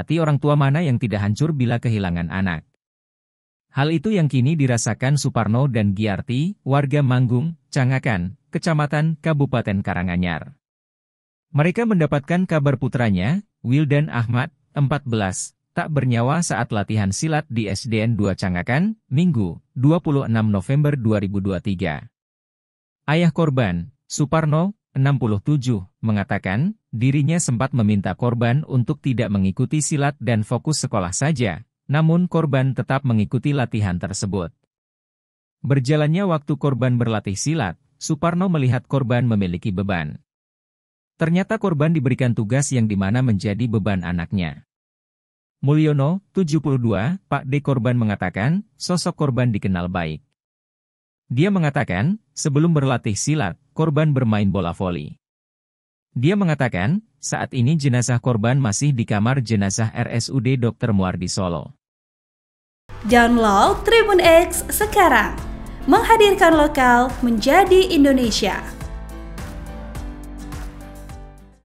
Hati orang tua mana yang tidak hancur bila kehilangan anak? Hal itu yang kini dirasakan Suparno dan Giarti, warga Manggung, Cangakan, Kecamatan, Kabupaten Karanganyar. Mereka mendapatkan kabar putranya, Wildan Ahmad, 14, tak bernyawa saat latihan silat di SDN 2 Cangakan, Minggu, 26 November 2023. Ayah korban, Suparno, 67, mengatakan, dirinya sempat meminta korban untuk tidak mengikuti silat dan fokus sekolah saja, namun korban tetap mengikuti latihan tersebut. Berjalannya waktu korban berlatih silat, Suparno melihat korban memiliki beban. Ternyata korban diberikan tugas yang dimana menjadi beban anaknya. Mulyono, 72, Pak D. Korban mengatakan, sosok korban dikenal baik. Dia mengatakan, sebelum berlatih silat, korban bermain bola voli. Dia mengatakan, saat ini jenazah korban masih di kamar jenazah RSUD Dr. Muardi Solo. Download Tribun X sekarang, menghadirkan lokal menjadi Indonesia.